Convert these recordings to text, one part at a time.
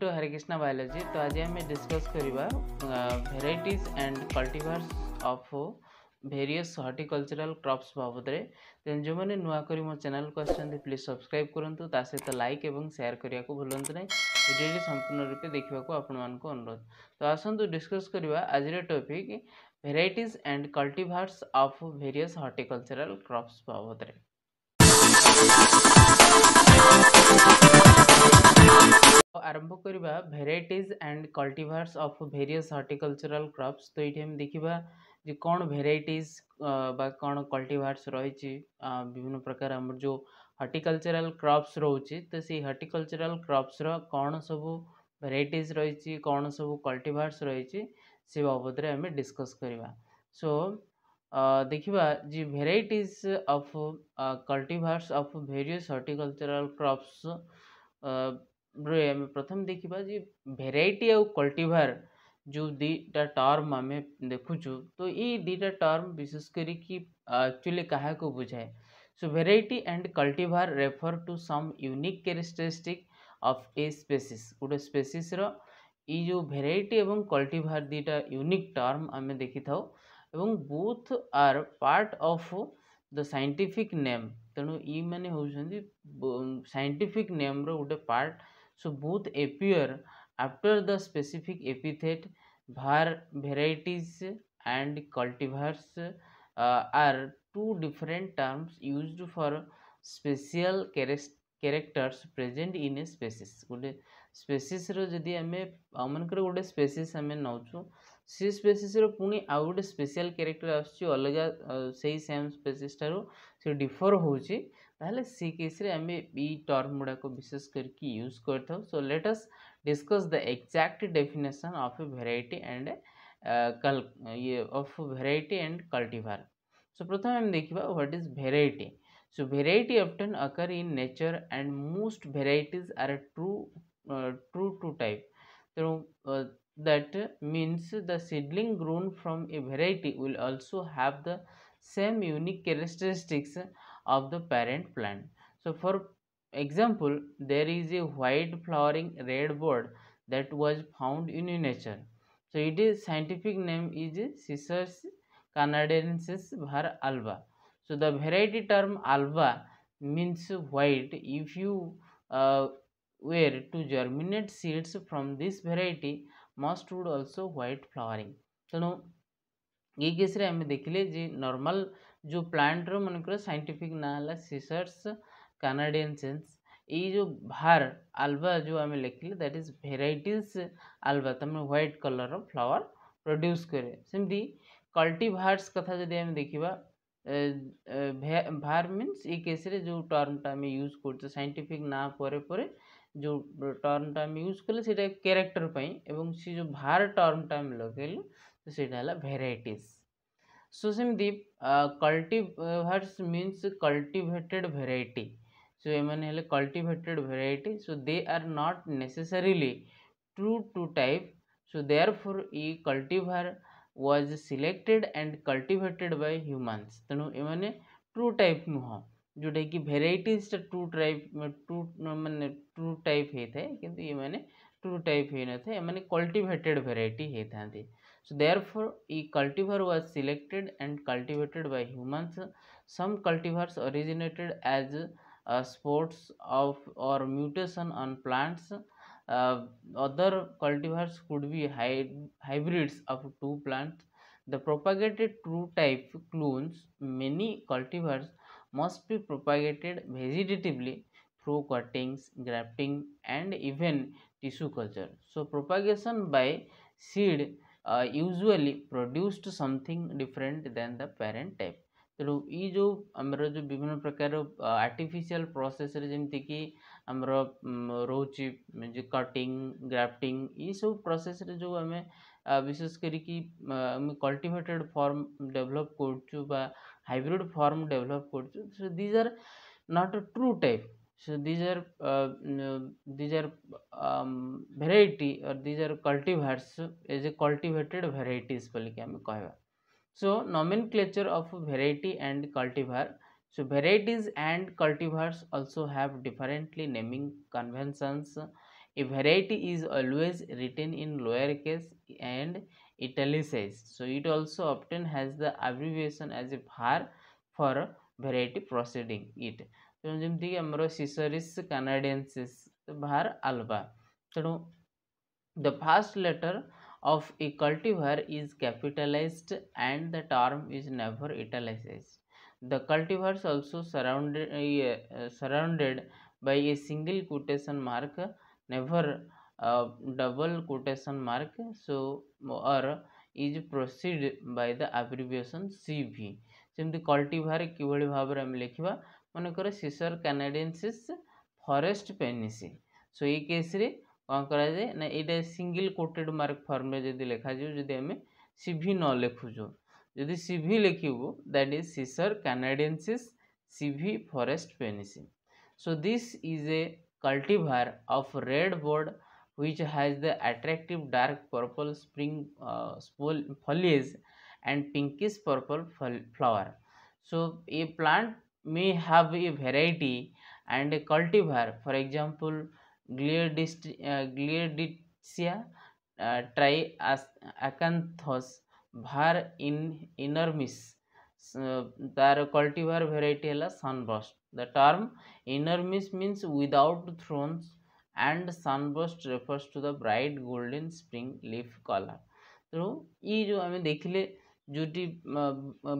To Harikrishna biology तो आज आम डिस्कस करवा var and cultivars of various horticultural crops बाबद जो मैंने नुआक मो चेल को आ्लीज सब्सक्राइब करूँ ता सहित लाइक और सेयार करने को भूलु ना भिडी संपूर्ण रूप देखा आपण मानक अनुरोध तो आसतु डिस्कस करवा आज topic var and cultivars of various horticultural crops बाबद तो आरंभ करवा varieties and cultivars of various horticultural crops तो ये देखा जो कौन भेरइटीज कौन कल्टिभार्स रही विभिन्न प्रकार आम जो हर्टिकलचराल क्रप्स रोचे तो सही हर्टिकलचराल क्रप्स रण सब भेरइटीज रही कौन सब कल्टिभार्स रही बाबद आम डिस्कस करवा सो देखा जी var of cultivars of various horticultural crops आम प्रथम देखा जी भेर आल्टिभार जो दीटा टर्म आम देखु तो ये दीटा टर्म विशेषकर एक्चुअली क्या को बुझाए so var and cultivar refer to some unique characteristic of a species गोटे स्पेसीस्र यो भेर और कल्टिभार दीटा यूनिक टर्म आम देखि था both are part of the scientific name ତେଣୁ ଇମାନେ ହେଉଛନ୍ତି ସାଇଣ୍ଟିଫିକ୍ ନେମ୍ର ଗୋଟେ ପାର୍ଟ ସୋ ବହୁତ appear after the specific epithet var varieties and cultivars are two different terms used for special characters present in a species ଗୋଟେ ସ୍ପେସିସ୍ର ଯଦି ଆମେ ମନେକର ଗୋଟେ ସ୍ପେସିସ୍ ଆମେ ନେଉଛୁ सी स्पेसीस पुणी आउ गोटे स्पेशल क्यारेक्टर आसग से ही सेम स्पेसीस ठारूँ डिफर हो सी केस्रे आम बी टर्म गुड़ाक विशेष करके यूज करो let's discuss the exact definition of var and ये of var and cultivar so प्रथम आम देखा what is var so var often occur in nature and most var are true true to type तेणु that means the seedling grown from a variety will also have the same unique characteristics of the parent plant. So for example, there is a white flowering redbud that was found in nature. So its scientific name is Cisus canadensis var alba. So the variety term alba means white. If you uh, were to germinate seeds from this variety, must must would also what flowering तेणु ये case देखिले जी normal जो planter मन कर scientific ना है सीसर्स कानाडियनसेन्स यो भार आलवा जो आम लिखिले दैट इज भेरटीज आलवा तुम ह्वैट कलर फ्लावर प्रड्यूस कैर सेमती कल्टिभार्स कथा जी देखा भार मीन ये केस टर्मटा आम यूज कर सैंटिफिक ना पर जो टर्म टाइम यूज कले क्यारेक्टर पर जो भार टर्म टाइम लगे तो सीटा भेराइट सो सेमती कल्टिवर्स मीन कल्टेटेड भेर सो um cultivated var so they are not necessarily true to type so they are for a cultivar was selected and cultivated by humans तेणु ये ट्रु टाइप नुह जोटा कि भेरइटीज टू ट्राइप टू मानने टू टाइप हो है कि मैंने टू टाइप हो नाई मैंने कल्टिटेड भेर था सो there for a cultivar was selected and cultivated by humans some cultivars originated as sports of or mutation on plants other cultivars could be hybrids of two plants the propagated to type clones many cultivars must be propagated vegetatively through cuttings, grafting and even tissue culture. So propagation by seed uh, usually produced something different than the parent type. ତେଣୁ ଏଇ ଯେଉଁ ଆମର ଯେଉଁ ବିଭିନ୍ନ ପ୍ରକାର artificial ପ୍ରୋସେସରେ ଯେମିତିକି ଆମର ରହୁଛି କଟିଂ ଗ୍ରାଫ୍ଟିଂ ଏଇସବୁ ପ୍ରୋସେସରେ ଯେଉଁ ଆମେ विशेष करी करल्टिटेड फर्म डेभलप कर हाइब्रिड फर्म डेभलप कर these are not a true type so these are these are var or these are cultivates as a cultivated varieties बोल के कह so nomenclature of var and cultivar so var and cultivars also have differently naming conventions A variety is always written in lowercase and italicized. So it also often has the abbreviation as a var for variety proceeding it. ତେଣୁ ଯେମିତିକି ଆମର Cercis canadensis var alba. So the first letter of a cultivar is capitalized, and the term is never italicised the cultivars also eh, surrounded by a single quotation mark never uh, double quotation mark so or is proceed by the abbreviation cv जमी cultivar कि भाव में आम लिखा मन मनकर सीसर कानाडियनसी forest pansy सो ये केस्रे कौन कराए ना ये सिंगल कोटेड मार्क फर्म जी लिखा जदि आम सी न लिखुचु जदि सी लिखु that is Cercis canadensis C forest pansy so this is a cultivar of redbud which has the attractive dark purple spring uh, foliage and pinkish purple flower so a plant may have a variety and a cultivar for example gliaditsia uh, triacanthus var in inermis तार cultivar var sunburst the term inner miss means without thorns and sunburst refers to the bright golden spring leaf color ତେଣୁ ଇ ଯେଉଁ ଆମେ ଦେଖିଲେ ଯେଉଁଠି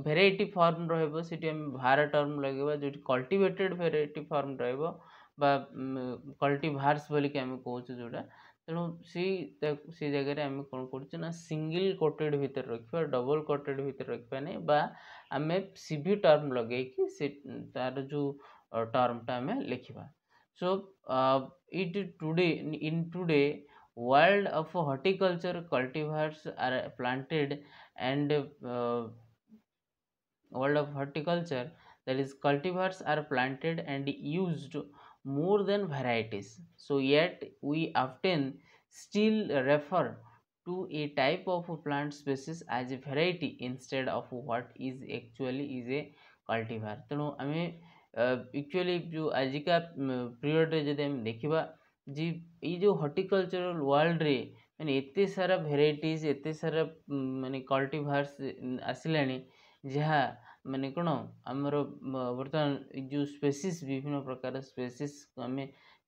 variety form ରହିବ ସେଠି ଆମେ ଭାର ଟର୍ମ ଲଗେଇବା ଯେଉଁଠି କଲ୍ଟିଭେଟେଡ଼ ଭେରାଇଟି ଫର୍ମ ରହିବ ବା କଲ୍ଟିଭାର୍ସ ବୋଲିକି ଆମେ କହୁଛୁ ଯେଉଁଟା तेणु तेनाली जगह आम कौन करना सिंगल कोटेड भितर रखा डबल कोटेड भितर रखा नहीं आम सी भी टर्म लगे कि तार जो टर्म टाइम लिखा so it today in today world of horticulture cultivars are planted and world of horticulture that is cultivars are planted and used more than varieties so yet we often still refer to a type of a plant species as a variety instead of what is actually is a cultivar ତେଣୁ ଆମେ actually जो आजिका period रे जदि हम देखिबा जी ये जो horticultural world रे माने एते सारा भेराइटीज एते सारा माने कल्टिभार्स आसिलानी ଯାହା मानने कौन आमर बर्तमान जो स्पेसीस विभिन्न प्रकार स्पेसीस आम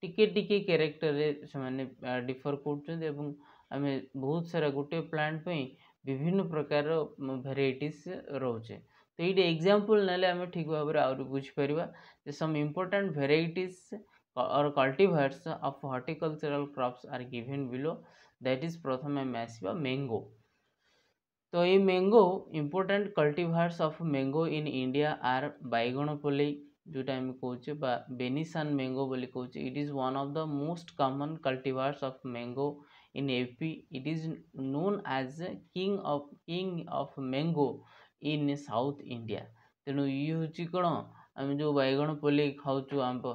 टे टे क्यारेक्टर से डिफर करें बहुत सारा गोटे प्लांट विभिन्न प्रकार भेर रोचे तो ये एग्जाम्पल ना आम ठीक भाव में आज जो सम important var or cultivars of horticultural crops are given below that is प्रथम आम आस मैंगो तो a mango important cultivars of mango in India are baigonopoli जोटा आम बेनिसन बेनिसान मैंगो बोली कहे it is one of the most common cultivars of mango in AP it is known as king of king of mango in South India तेणु ये हूँ कौन आम जो बैगण पोली खाऊ आंब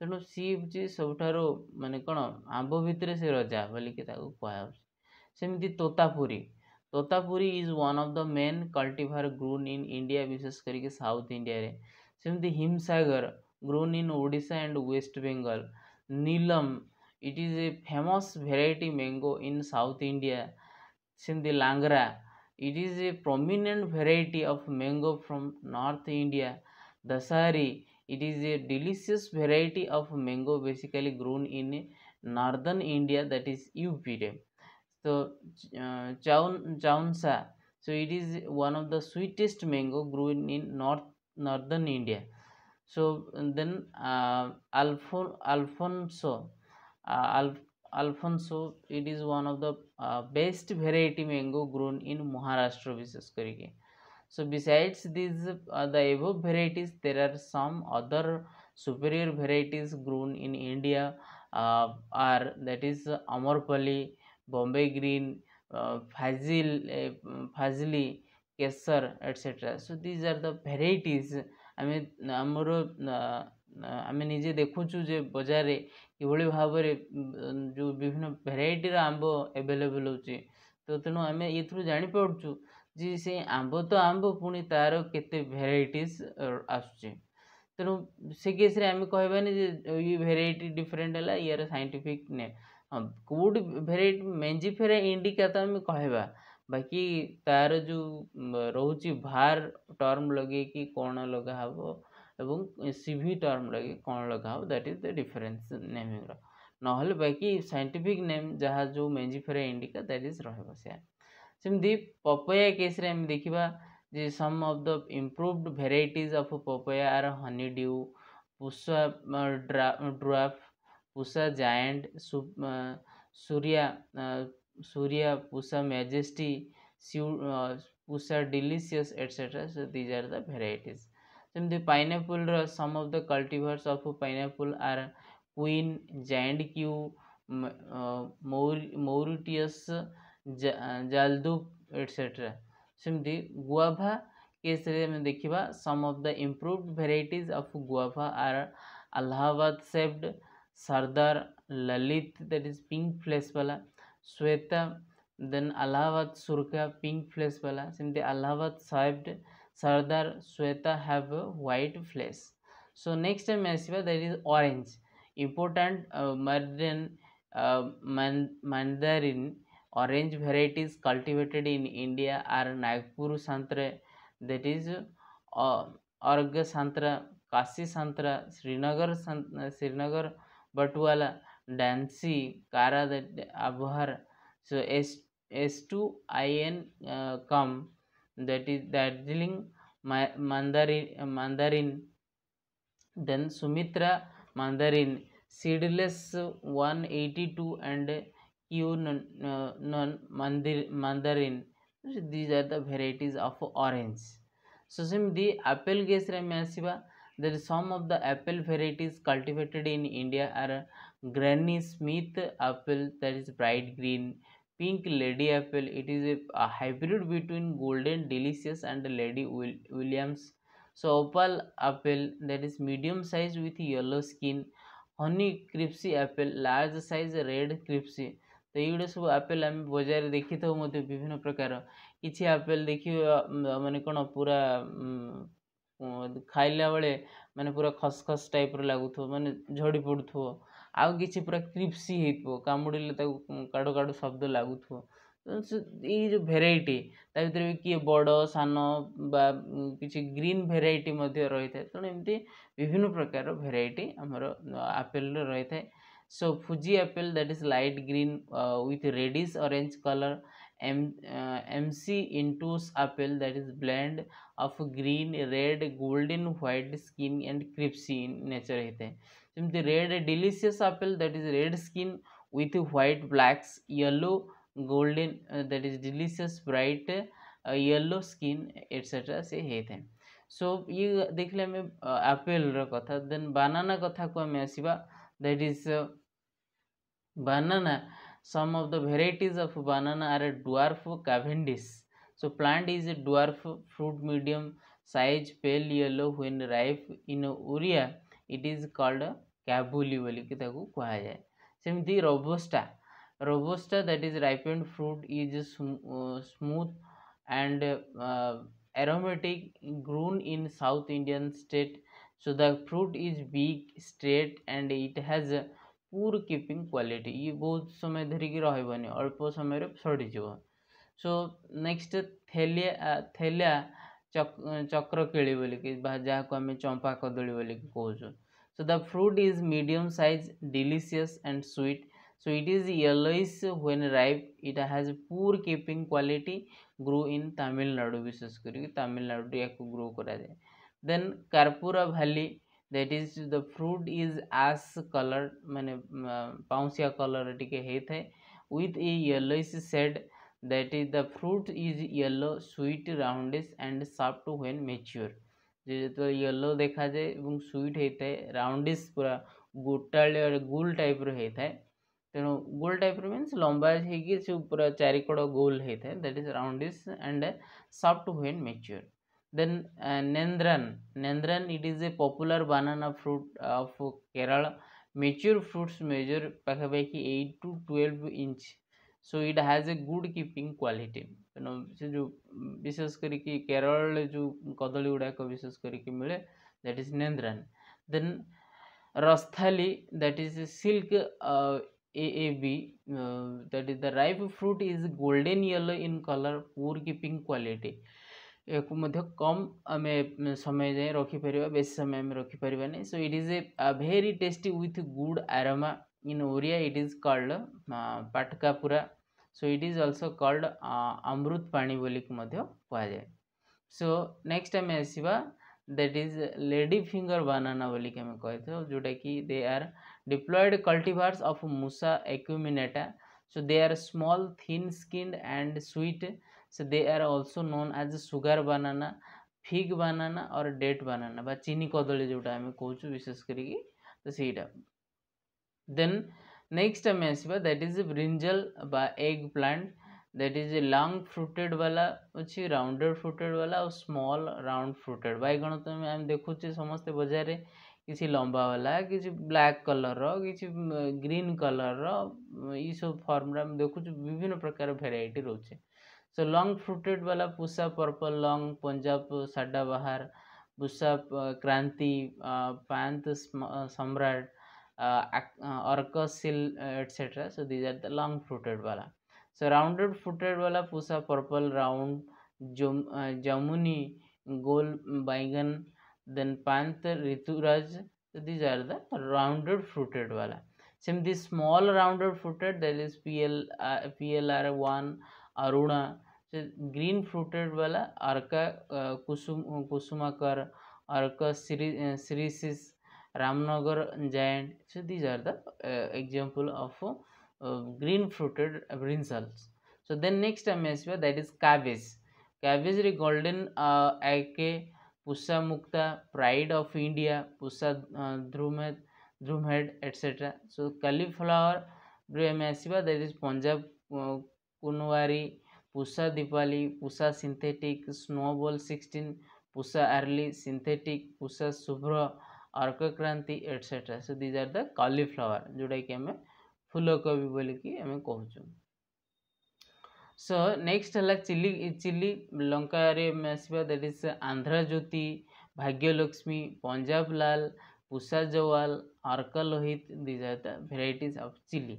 तेणु सी हूँ सबुठार मानने कौन आंब भितर से रजा बोलिक कहूँ सेमती Totapuri Totapuri is one of the main cultivar grown in India विशेष करके साउथ इंडिया सेमती Himsagar grown in Odisha and West Bengal Neelam it is a famous variety mango in South India सेमती Langra it is a prominent var of mango from North India Dasheri it is a delicious var of mango basically grown in northern India that is UP रे so uh, so it is one of the sweetest mango grown in north northern india so then uh, Alfon alfonso uh, Al alfonso it is one of the uh, best variety mango grown in maharashtra bishesh so besides these uh, the above varieties there are some other superior varieties grown in india uh, are that is amarpali Bombay green, uh, fazil, fazili, kesar, etc. So these are the varieties. ଆମେ ଆମର ଆମେ ନିଜେ ଦେଖୁଛୁ ଯେ ବଜାରରେ କିଭଳି ଭାବରେ ଯେଉଁ ବିଭିନ୍ନ ଭେରାଇଟିର ଆମ୍ବ ଆଭେଲେବଲ୍ ହେଉଛି ତ ତେଣୁ ଆମେ ଏଥିରୁ ଜାଣିପାରୁଛୁ ଯେ ସେ ଆମ୍ବ ତ ଆମ୍ବ ପୁଣି ତା'ର କେତେ ଭେରାଇଟିସ୍ ଆସୁଛି ତେଣୁ ସେ କେସ୍ରେ ଆମେ କହିବାନି ଯେ ଇଏ ଭେରାଇଟି ଡିଫରେଣ୍ଟ ହେଲା ଇଆର ସାଇଣ୍ଟିଫିକ୍ ନେ हाँ कौट भेर मेजिफेर इंडिका तो आम कह बाकी तार जो रोच भार टर्म लगे कि कौन लगा हाब एवं सीभी टर्म लगे कौन लगा हाब that is the difference naming र ना बाकी साइंटिफिक नेम जहाँ जो मेजी मेजिफेरा इंडिका दैट इज रमी पपया केस्रे देखा जे some of the improved variety of papaya are honey dew Pusa dwarf Pusa giant Surya Surya Pusa majesty Pusa delicious etcetera so these are the varieties जमी pineapple some of the cultivars of pineapple are queen giant Kew Mauritius Jaldhup etcetera सेमती guava case देखा some of the improved variety of guava are Allahabad Safeda Sardar Lalit that is pink flesh वाला Shweta then Allahabad Surkha pink flesh वाला सेमती Allahabad Safeda Sardar Shweta have white flesh so next time as that is orange important मर्डन mandarin orange varieties cultivated in India are Nagpur Santra that is अर्ग Santra Kashi सांतरा Srinagar Srinagar बटुआल डैंसी कारद अभर so s s2 in uh, come that is darjeeling mandarin mandarin then sumitra mandarin seedless 182 and q uh, non mandir mandarin these are the varieties of orange so sim the apple case re me asiba that some of the apple varieties cultivated in India are Granny Smith apple that is bright green, pink lady apple. It is a, a hybrid between golden delicious and lady Will Williams. So opal apple that is medium size with yellow skin, honey cripsy apple, large size red cripsy. तो ଏଇଗୁଡ଼ା ସବୁ apple ଆମେ ବଜାରରେ ଦେଖିଥାଉ ମଧ୍ୟ ବିଭିନ୍ନ ପ୍ରକାର କିଛି ଆପେଲ୍ ଦେଖିବା ମାନେ କ'ଣ ପୁରା खाइला बेले मैंने पूरा खसखस टाइप रगुव मानते झड़ी पड़ थो आउ कि पूरा क्रिप्सी हो कामुड़े काड़ काड़ शब्द लगुव ये जो तर किए बड़ सान कि ग्रीन भेर रही है तेनाली विभिन्न प्रकार भेर आमर आपेल रही है so Fuji apple that is light green with reddish orange colour um um uh, सी into apple that is blend of green, red, golden, white skin and crispy in nature रहते हैं जमी red delicious apple that is red skin with white flecks yellow golden that is delicious bright yellow skin etcetera से होते हैं सो ये देखिले आम आपेल्र कथा देन बानाना कथा को आम आसवा that is banana Some of the varieties of banana are dwarf Cavendish. So plant is a dwarf fruit medium size pale yellow when ripe in urea it is called कैबुली बोलिकी ताको कहुए सेमती robusta that is ripened fruit is fruit is smooth and aromatic. Grown in South Indian state. so the fruit is big straight and it has poor keeping quality ये बहुत समय धरिकी रही अल्प समय सड़ी सो नेक्स्ट थेलिया थेलिया चक चक्रकि जहाँ को आम चंपा कदमी कौच so the fruit is medium size delicious and sweet so it is yellowish when ripe it has poor keeping quality grow in Tamil Nadu विशेषकर तमिलनाडु या ग्रो कराए then Karpuravalli that is the fruit is ash colour मैंने पाउसिया colour टी है with a yellowish shade that is the fruit is yellow sweet roundish and soft when mature जो जो yellow देखा जाए और स्वीट होता है राउंडेस पूरा गोटा गोल टाइप रही तेणु गोल टाइप मीन लंबा हो पूरा चारिकोड़ गोल होता है that is roundish and soft when mature then uh, nendran nendran it is a popular banana fruit of kerala mature fruits measure pakapaki 8 to 12 inch so it has a good keeping quality ତେଣୁ ସେ ଯେଉଁ ବିଶେଷ କରିକି କେରଳରେ ଯେଉଁ କଦଳୀ ଗୁଡ଼ାକ ବିଶେଷ କରିକି ମିଳେ that is Nendran then Rasthali that is silk A A B that is the ripe fruit is golden yellow in color poor keeping quality कम आम समय जाए रखिपर बेस समय आम रखिपर नहीं so it is a very tasty with good aroma in Oriya it is called Patkapura so it is also called Amritpani बोलिक कहुए सो नेक्ट आम आसवा that is lady finger banana बोलिक जोटा कि they are diploid cultivars of Musa acuminata so they are small thin skin and sweet so they are also known as sugar banana fig banana और date बानाना बा चीनी कदमी जोटा आम कौ विशेष कर दे नेक्स्ट आम आसवा दैट इज ब्रिंजल बा egg plant that is long fruited वाला अच्छे राउंडेड फ्रुटेड वाला और स्मल राउंड फ्रुटेड बैगण तो आम देखुचे समस्ते बजार किसी लंबा वाला किसी ब्लैक कलर किसी ग्रीन कलर ये सब फर्म देखु विभिन्न प्रकार भेर रोचे सो लॉन्ग फ्रूटेड वाला पूसा पर्पल लॉन्ग पंजाब साडा बाहर बुस्सा क्रांति पैंत सम्राट अर्कसिल etcetera so these are the long fruited वाला सो राउंडेड फ्रूटेड वाला पूसा पर्पल राउंड जमुनी गोल बैगन then Pant Rituraj the rounded fruited वाला rounded fruited small rounded fruited that is P L P L R one Aruna से ग्रीन फ्रूटेड वाला अर्का कुसुम कुसुमाकर अर्क श्री श्रीसिस Ramnagar giant so these are the example of green fruited brinjals so then next आम as that is cabbage cabbage रे golden acre Pusa Mukta pride of India Pusa drumhead drumhead etcetera so cauliflower आम as that is Punjab Kunwari Pusa Deepali Pusa synthetic snowball sixteen Pusa early synthetic Pusa Shubhra Arka Kranti etcetera so these are the cauliflower जोटा कि आम बोल कि आम कहचु सो नेक्स्ट है चिली चिली लंका आसवा that is Andhra Jyoti Bhagyalakshmi Punjab Lal Pusa Jwala Arka Lohit these are the variety of chilli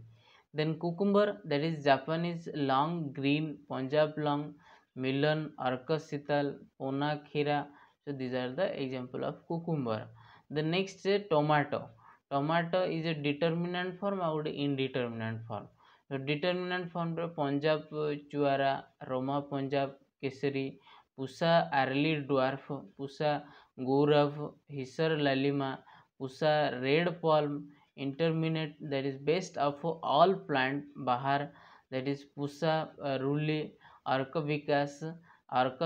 Then cucumber, that is Japanese long green, Punjab long, melon, Arcus sital, Ona khira. So these are the example of cucumber. The next is tomato. Tomato is a determinant form or indeterminate form. So determinant form पर punjab chuara roma punjab kesari Pusa early dwarf Pusa Gaurav hisar lalima Pusa red palm intermediate that is best of all plant बाहर that is Pusa ruby Arka Vikas Arka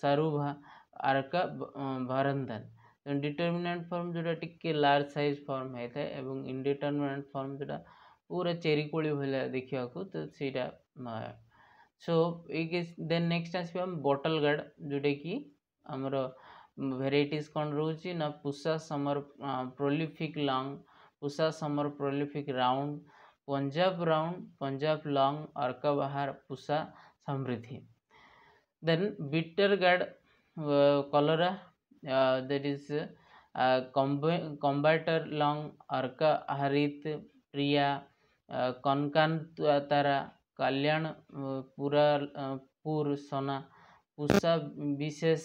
Saurabh Arka भरंदन determinate form जोटा टी large size form होता है और indeterminate firm जो पूरा चेरिकोली भाया देखा तो सीटा सो ये दे नेक्स्ट आस बटल गार्ड जोटा कि आमर भेरइट कौन रोचे ना Pusa summer prolific long Pusa summer prolific round Punjab round Punjab long Arka Bahar Pusa Samriddhi then gourd कलरा देट इज कंबाटर लॉन्ग अर्क हरित प्रिया कनकान तारा कल्याण पूरा पुर सोना उषा विशेष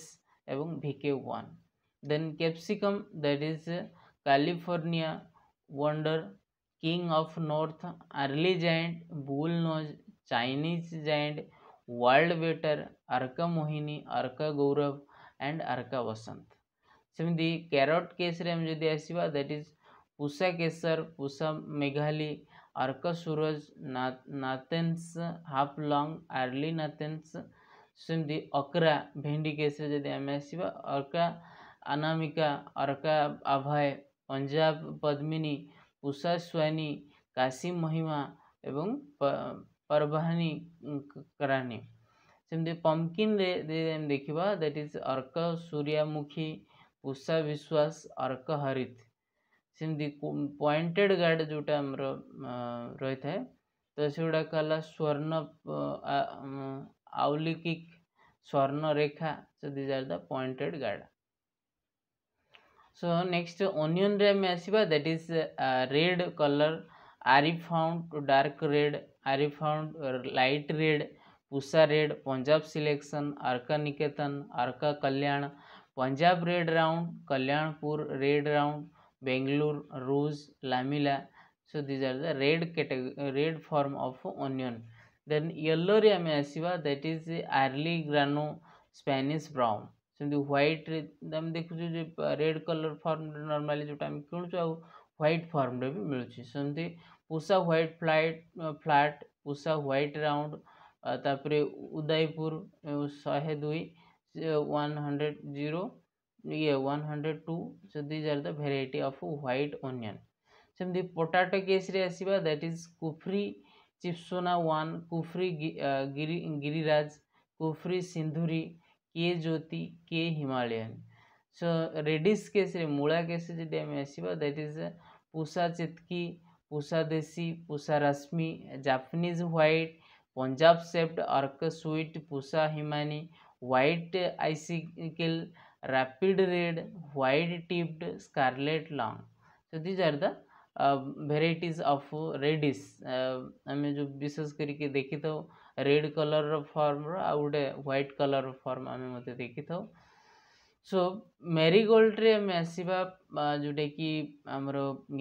एवं भिके one then capsicum that is California wonder king of north early giant bull nose Chinese giant world beater Arka Mohini अर्क गौरव and अर्का वसंत सेमती क्यारट केस्रे आम आसवा that is Pusa Kesar Pusa Meghali Arka Suraj Nantes half long early Nantes सेमती अकरा भेडी केस आस आसवा अर्का अनामिका अर्का अभय पंजाब पद्मिनी उषा स्वानी काशी महिमा एवं परवाहानी करानी सेमती पंपकिन देखा दैट इज अर्क सूर्यामुखी उषा विश्वास अर्क हरित सेमती पॉइंटेड गार्ड जोटा रही था तो से गुड़ाक स्वर्ण आउलिकिक Swarna Rekha so these are the pointed gourd so next onion आम आसवा that is red colour are found dark red are found light red Pusa red Punjab selection Arka Niketan Arka Kalyan Punjab red round Kalyanpur red round Bangalore rose लामिला so these are the red category red form of onion then yellow रे आम आसवा that is early grano Spanish brown सेमती white आम देखु red colour firm normally जो किणुचु आ white firm भी मिलूँ से Pusa white flat flat Pusa white round तापर उदयपुर शहे दुई वन हंड्रेड जीरो ये वन हंड्रेड टू से दुजार भेराइट अफ ह्वैट ओनियन सेमती पोटाटो केस्रे आसवा that is Kufri Chipsona one Kufri Giriraj Kufri Sindhuri किए ज्योति किए हिमालयन सो रेडिस केसरी मूला केस जी आम आसवा that is Pusa Chetki Pusa Desi Pusa Rashmi Japanese white Punjab Safed Arka sweet Pusa Himani white आइसिकल rapid red white tipped scarlet long so these are the varieties of radish आम जो विशेष करके देखी था रेड कलर फर्म रोटे ह्वैट कलर फर्म आम मत देखी था सो मेरीगोल्ड्रे आम आसवा जोटा कि आम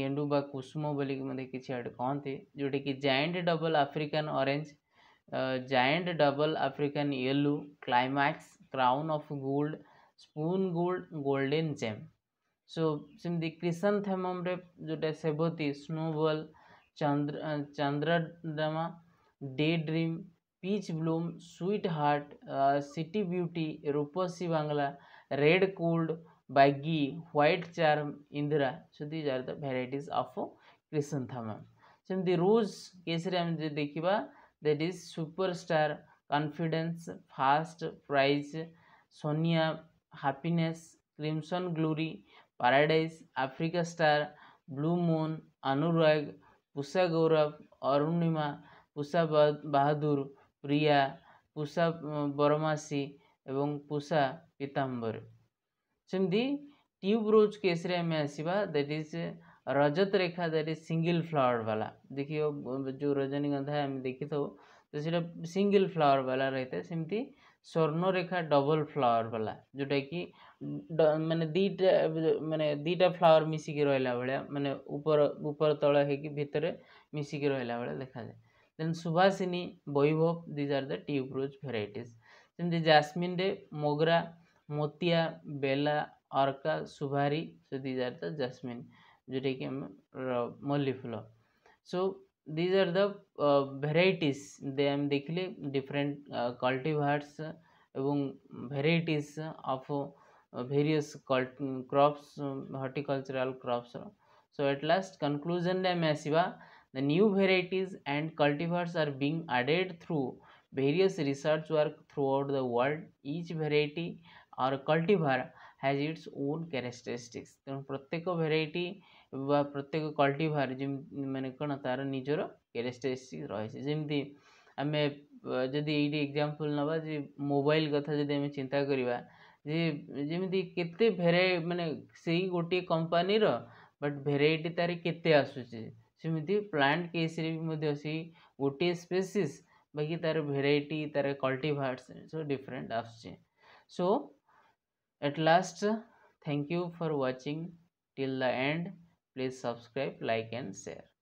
गेडु कुसुम बोल कि कहते जोटा कि giant double African orange giant double African yellow climax crown of gold spun gold golden gem so सेमती क्रिसन थेमम जोटा सेवती snowball Chandra Chandrama day dream peach bloom sweet heart city beauty Rupasi Bangla red gold बैगी ह्वैट चार Indira so these are variety of chrysanthemum जमी rose केसरी देखा that is super star confidence first prize Sonia happiness crimson glory paradise Africa star blue moon Anurag पुषा गौरव अरुणिमा पुषा बहादुर प्रिया पूषा अं, बरमासी एवं पूषा पीताम्बर सेमती tuberose केस्रे आसवा that is Rajat Rekha that is single flower वाला देखिए जो रजनीगंधा आम देखी थो तो सी सिंगल फ्लावर वाला रही था सेमती स्वर्ण रेखा डबल फ्लावर वाला जोटा कि मानने दीटा मानने दीटा फ्लावर मिसिकी रहा भाया मानने ऊपर ऊपर तल हो भितर मिसिकी रहा भाया देखा जाए then Suvasini Vaibhav these are the tuberose varieties जमी jasmine mogra motia bela Arka Surabhi so these are the jasmine जोटा कि मल्लीफुल so these are the varieties दे आम देखिले डिफरेन्ट कल्टिवार्स एवं varieties of various crops horticultural crops so at last conclusion आम आसवा The new varieties and cultivars are being added through various research work throughout the world. Each variety or cultivar has its own characteristics. ତେଣୁ pratyek variety ba pratyek cultivar jim mane kana tar ନିଜର characteristics ରହିଛି ଯେମିତି ଆମେ ଯଦି ଏଇଠି example je mobile katha jodi ame chinta kariba je ଯେ kete variety mane sei goti company ro but variety ତାର kete asuchi सेमती प्लांट केस गोटे स्पेसीस बाकी तार भेर तार कल्टिट्स सब डिफरेन्ट आसचे so at last thank you for watching till the end please subscribe like and share